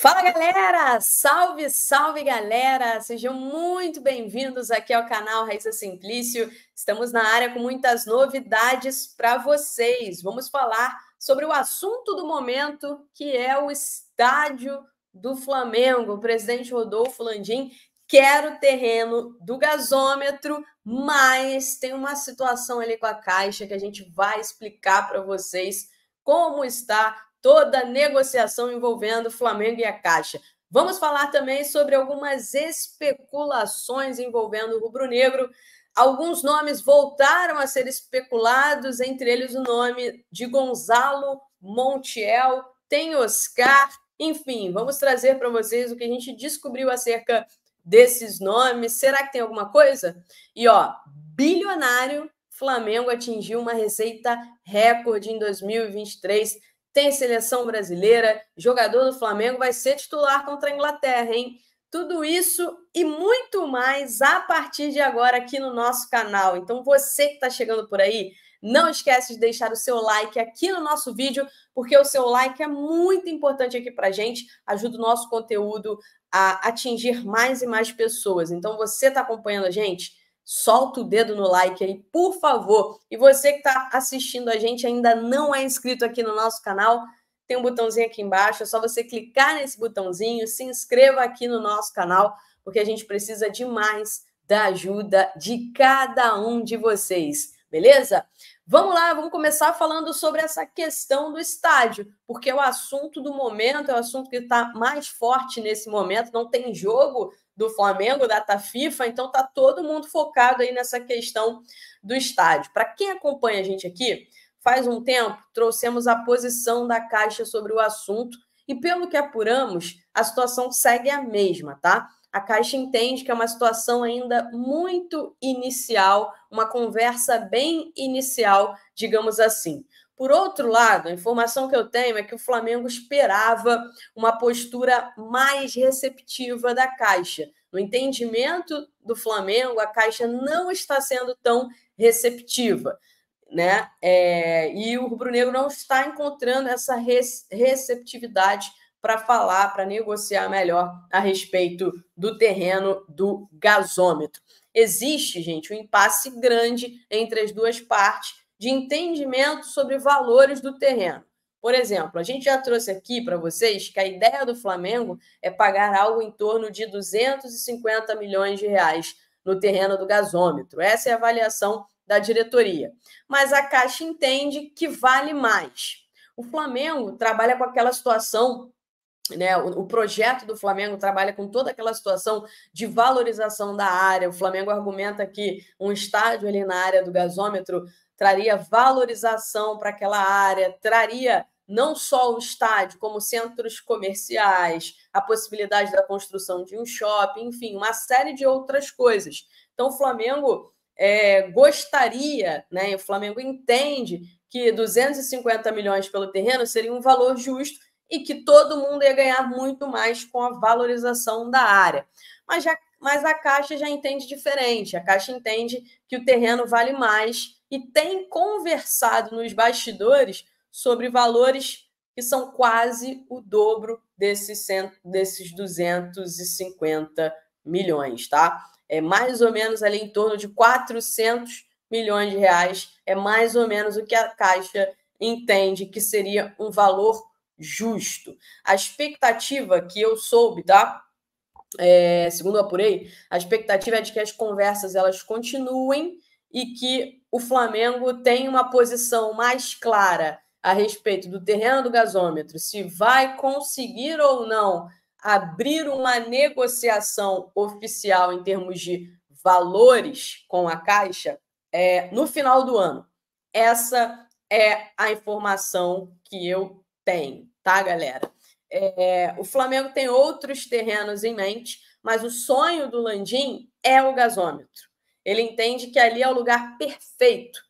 Fala galera! Salve, salve galera! Sejam muito bem-vindos aqui ao canal Raíssa Simplício. Estamos na área com muitas novidades para vocês. Vamos falar sobre o assunto do momento, que é o estádio do Flamengo. O presidente Rodolfo Landim quer o terreno do gasômetro, mas tem uma situação ali com a Caixa que a gente vai explicar para vocês como está toda a negociação envolvendo Flamengo e a Caixa. Vamos falar também sobre algumas especulações envolvendo o rubro-negro. Alguns nomes voltaram a ser especulados, entre eles o nome de Gonzalo Montiel, tem Oscar, enfim, vamos trazer para vocês o que a gente descobriu acerca desses nomes. Será que tem alguma coisa? E ó, bilionário Flamengo atingiu uma receita recorde em 2023 tem seleção brasileira, jogador do Flamengo vai ser titular contra a Inglaterra, hein? Tudo isso e muito mais a partir de agora aqui no nosso canal. Então você que está chegando por aí, não esquece de deixar o seu like aqui no nosso vídeo, porque o seu like é muito importante aqui para gente, ajuda o nosso conteúdo a atingir mais e mais pessoas. Então você está acompanhando a gente? solta o dedo no like aí, por favor. E você que está assistindo a gente ainda não é inscrito aqui no nosso canal, tem um botãozinho aqui embaixo, é só você clicar nesse botãozinho, se inscreva aqui no nosso canal, porque a gente precisa demais da ajuda de cada um de vocês, beleza? Vamos lá, vamos começar falando sobre essa questão do estádio, porque é o assunto do momento, é o assunto que está mais forte nesse momento, não tem jogo do Flamengo, data FIFA, então tá todo mundo focado aí nessa questão do estádio. Para quem acompanha a gente aqui, faz um tempo trouxemos a posição da Caixa sobre o assunto e pelo que apuramos, a situação segue a mesma, tá? A Caixa entende que é uma situação ainda muito inicial, uma conversa bem inicial, digamos assim. Por outro lado, a informação que eu tenho é que o Flamengo esperava uma postura mais receptiva da Caixa. No entendimento do Flamengo, a Caixa não está sendo tão receptiva. Né? É, e o rubro-negro não está encontrando essa res, receptividade para falar, para negociar melhor a respeito do terreno do gasômetro. Existe, gente, um impasse grande entre as duas partes de entendimento sobre valores do terreno. Por exemplo, a gente já trouxe aqui para vocês que a ideia do Flamengo é pagar algo em torno de 250 milhões de reais no terreno do gasômetro. Essa é a avaliação da diretoria. Mas a Caixa entende que vale mais. O Flamengo trabalha com aquela situação né, o, o, projeto do Flamengo trabalha com toda aquela situação de valorização da área. O Flamengo argumenta que um estádio ali na área do gasômetro traria valorização para aquela área, traria não só o estádio, como centros comerciais, a possibilidade da construção de um shopping, enfim, uma série de outras coisas. Então, o Flamengo é, gostaria, né, o Flamengo entende que 250 milhões pelo terreno seria um valor justo e que todo mundo ia ganhar muito mais com a valorização da área. Mas, já, mas a Caixa já entende diferente. A Caixa entende que o terreno vale mais e tem conversado nos bastidores sobre valores que são quase o dobro desses, cento, desses 250 milhões, tá? É mais ou menos ali em torno de 400 milhões de reais, é mais ou menos o que a Caixa entende que seria um valor justo. A expectativa que eu soube, tá? É, segundo eu apurei, a expectativa é de que as conversas elas continuem e que o Flamengo tenha uma posição mais clara a respeito do terreno do gasômetro, se vai conseguir ou não abrir uma negociação oficial em termos de valores com a Caixa é, no final do ano. Essa é a informação que eu tenho tá, galera? É, o Flamengo tem outros terrenos em mente, mas o sonho do Landim é o gasômetro. Ele entende que ali é o lugar perfeito.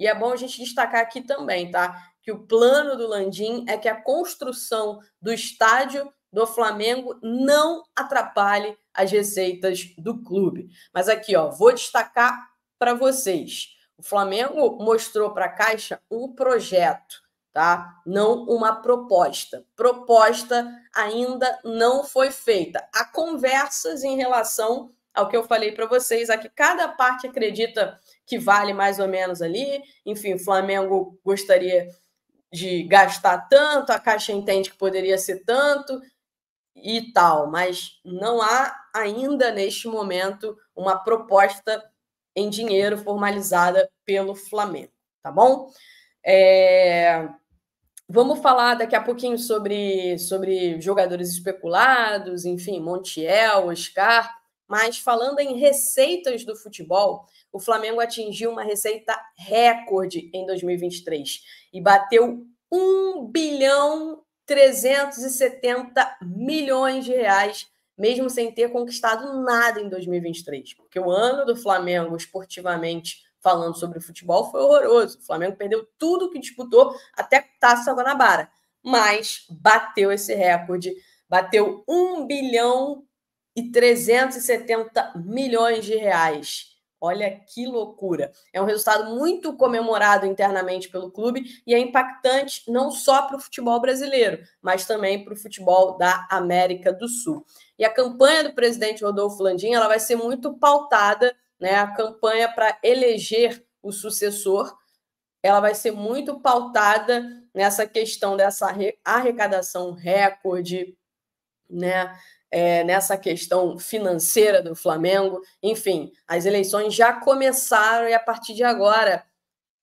E é bom a gente destacar aqui também, tá? Que o plano do Landim é que a construção do estádio do Flamengo não atrapalhe as receitas do clube. Mas aqui, ó, vou destacar para vocês. O Flamengo mostrou para a Caixa um projeto tá? Não uma proposta. Proposta ainda não foi feita. Há conversas em relação ao que eu falei para vocês, a que cada parte acredita que vale mais ou menos ali. Enfim, Flamengo gostaria de gastar tanto, a Caixa entende que poderia ser tanto e tal, mas não há ainda neste momento uma proposta em dinheiro formalizada pelo Flamengo, tá bom? É... Vamos falar daqui a pouquinho sobre, sobre jogadores especulados, enfim, Montiel, Oscar. Mas falando em receitas do futebol, o Flamengo atingiu uma receita recorde em 2023 e bateu 1 bilhão 370 milhões de reais, mesmo sem ter conquistado nada em 2023, porque o ano do Flamengo esportivamente falando sobre futebol foi horroroso. O Flamengo perdeu tudo que disputou, até Taça Guanabara. Mas bateu esse recorde, bateu 1 bilhão e 370 milhões de reais. Olha que loucura! É um resultado muito comemorado internamente pelo clube e é impactante não só para o futebol brasileiro, mas também para o futebol da América do Sul. E a campanha do presidente Rodolfo Landim ela vai ser muito pautada né, a campanha para eleger o sucessor, ela vai ser muito pautada nessa questão dessa arrecadação recorde, né, é, nessa questão financeira do Flamengo. Enfim, as eleições já começaram e a partir de agora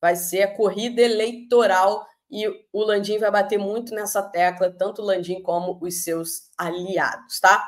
vai ser a corrida eleitoral e o Landim vai bater muito nessa tecla, tanto o Landim como os seus aliados, tá?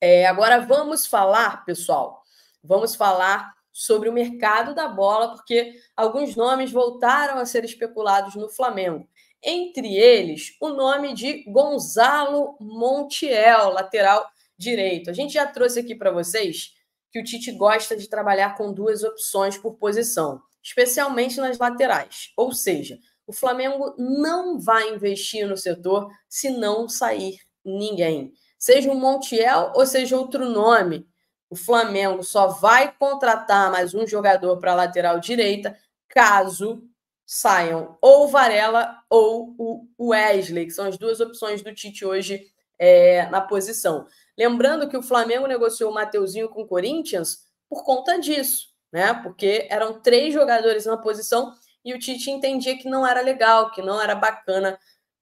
É, agora vamos falar, pessoal, Vamos falar sobre o mercado da bola, porque alguns nomes voltaram a ser especulados no Flamengo. Entre eles, o nome de Gonzalo Montiel, lateral direito. A gente já trouxe aqui para vocês que o Tite gosta de trabalhar com duas opções por posição, especialmente nas laterais. Ou seja, o Flamengo não vai investir no setor se não sair ninguém. Seja o Montiel ou seja outro nome, o Flamengo só vai contratar mais um jogador para a lateral direita caso saiam ou Varela ou o Wesley, que são as duas opções do Tite hoje é, na posição. Lembrando que o Flamengo negociou o Mateuzinho com o Corinthians por conta disso, né? Porque eram três jogadores na posição e o Tite entendia que não era legal, que não era bacana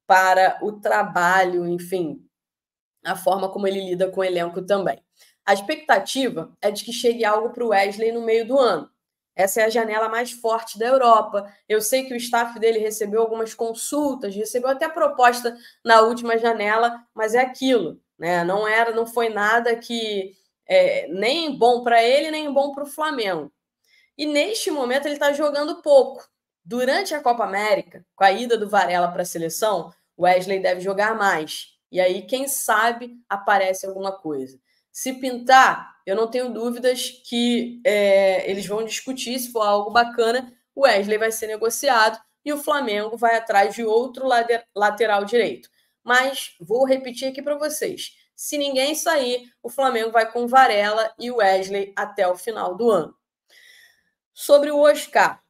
para o trabalho, enfim, a forma como ele lida com o elenco também. A expectativa é de que chegue algo para o Wesley no meio do ano. Essa é a janela mais forte da Europa. Eu sei que o staff dele recebeu algumas consultas, recebeu até proposta na última janela, mas é aquilo, né? Não era, não foi nada que é, nem bom para ele, nem bom para o Flamengo. E neste momento ele está jogando pouco. Durante a Copa América, com a ida do Varela para a seleção, Wesley deve jogar mais. E aí, quem sabe, aparece alguma coisa. Se pintar, eu não tenho dúvidas que é, eles vão discutir. Se for algo bacana, o Wesley vai ser negociado e o Flamengo vai atrás de outro lateral direito. Mas vou repetir aqui para vocês: se ninguém sair, o Flamengo vai com Varela e Wesley até o final do ano. Sobre o Oscar,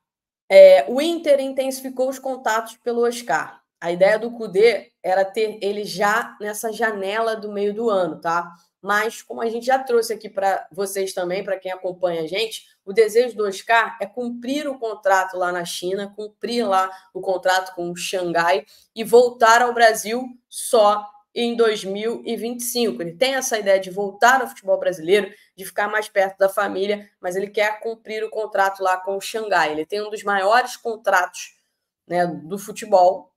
é, o Inter intensificou os contatos pelo Oscar. A ideia do Cudê era ter ele já nessa janela do meio do ano, tá? mas como a gente já trouxe aqui para vocês também, para quem acompanha a gente, o desejo do Oscar é cumprir o contrato lá na China, cumprir lá o contrato com o Xangai e voltar ao Brasil só em 2025. Ele tem essa ideia de voltar ao futebol brasileiro, de ficar mais perto da família, mas ele quer cumprir o contrato lá com o Xangai. Ele tem um dos maiores contratos né, do futebol.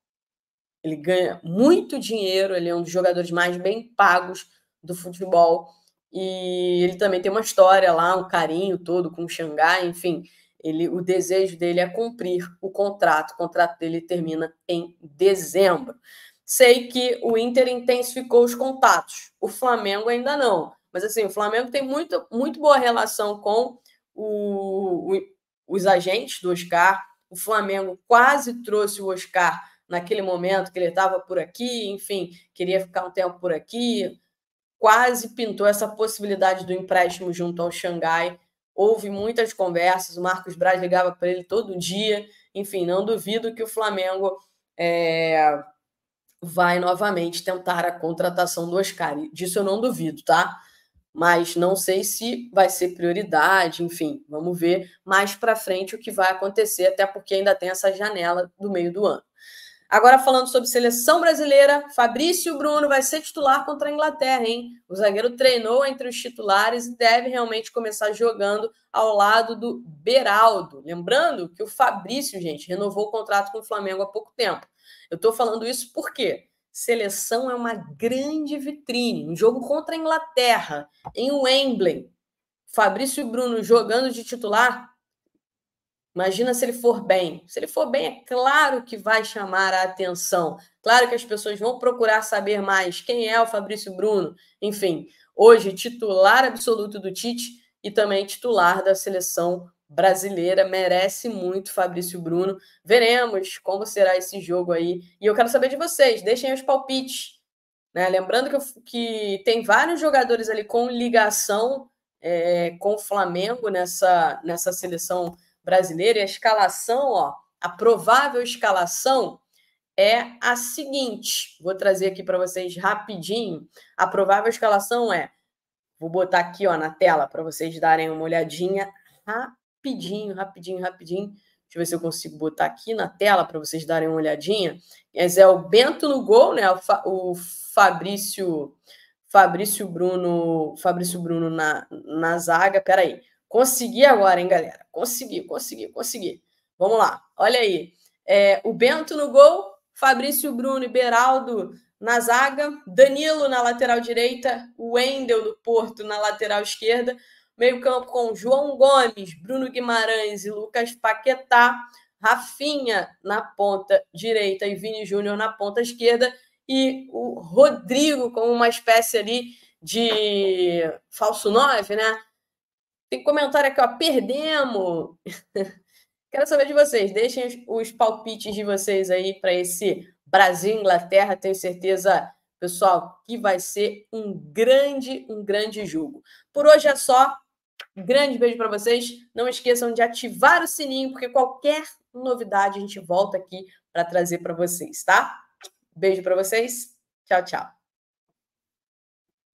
Ele ganha muito dinheiro, ele é um dos jogadores mais bem pagos do futebol. E ele também tem uma história lá, um carinho todo com o Xangai, enfim. Ele, o desejo dele é cumprir o contrato. O contrato dele termina em dezembro. Sei que o Inter intensificou os contatos, o Flamengo ainda não. Mas assim, o Flamengo tem muito, muito boa relação com o, o, os agentes do Oscar. O Flamengo quase trouxe o Oscar naquele momento que ele estava por aqui, enfim, queria ficar um tempo por aqui quase pintou essa possibilidade do empréstimo junto ao Xangai. Houve muitas conversas, o Marcos Braz ligava para ele todo dia. Enfim, não duvido que o Flamengo é, vai novamente tentar a contratação do Oscar. Disso eu não duvido, tá? Mas não sei se vai ser prioridade, enfim, vamos ver mais para frente o que vai acontecer, até porque ainda tem essa janela do meio do ano. Agora, falando sobre seleção brasileira, Fabrício Bruno vai ser titular contra a Inglaterra, hein? O zagueiro treinou entre os titulares e deve realmente começar jogando ao lado do Beraldo. Lembrando que o Fabrício, gente, renovou o contrato com o Flamengo há pouco tempo. Eu estou falando isso porque seleção é uma grande vitrine. Um jogo contra a Inglaterra, em Wembley. Fabrício Bruno jogando de titular Imagina se ele for bem. Se ele for bem, é claro que vai chamar a atenção. Claro que as pessoas vão procurar saber mais quem é o Fabrício Bruno. Enfim, hoje titular absoluto do Tite e também titular da seleção brasileira. Merece muito Fabrício Bruno. Veremos como será esse jogo aí. E eu quero saber de vocês. Deixem os palpites. Né? Lembrando que, eu, que tem vários jogadores ali com ligação é, com o Flamengo nessa, nessa seleção brasileira brasileiro. E a escalação, ó, a provável escalação é a seguinte. Vou trazer aqui para vocês rapidinho. A provável escalação é. Vou botar aqui ó, na tela para vocês darem uma olhadinha rapidinho, rapidinho, rapidinho. Deixa eu ver se eu consigo botar aqui na tela para vocês darem uma olhadinha. Mas é o Bento no gol, né? O, Fa o Fabrício Fabrício Bruno, Fabrício Bruno na, na zaga. Peraí. Consegui agora, hein, galera? Consegui, consegui, consegui. Vamos lá, olha aí. É, o Bento no gol, Fabrício Bruno e Beraldo na zaga, Danilo na lateral direita, o Wendel do Porto na lateral esquerda, meio-campo com João Gomes, Bruno Guimarães e Lucas Paquetá, Rafinha na ponta direita e Vini Júnior na ponta esquerda e o Rodrigo como uma espécie ali de falso nove, né? Tem comentário aqui, ó. Perdemos! Quero saber de vocês. Deixem os palpites de vocês aí para esse Brasil-Inglaterra. Tenho certeza, pessoal, que vai ser um grande, um grande jogo. Por hoje é só. grande beijo para vocês. Não esqueçam de ativar o sininho, porque qualquer novidade a gente volta aqui para trazer para vocês, tá? Beijo para vocês. Tchau, tchau.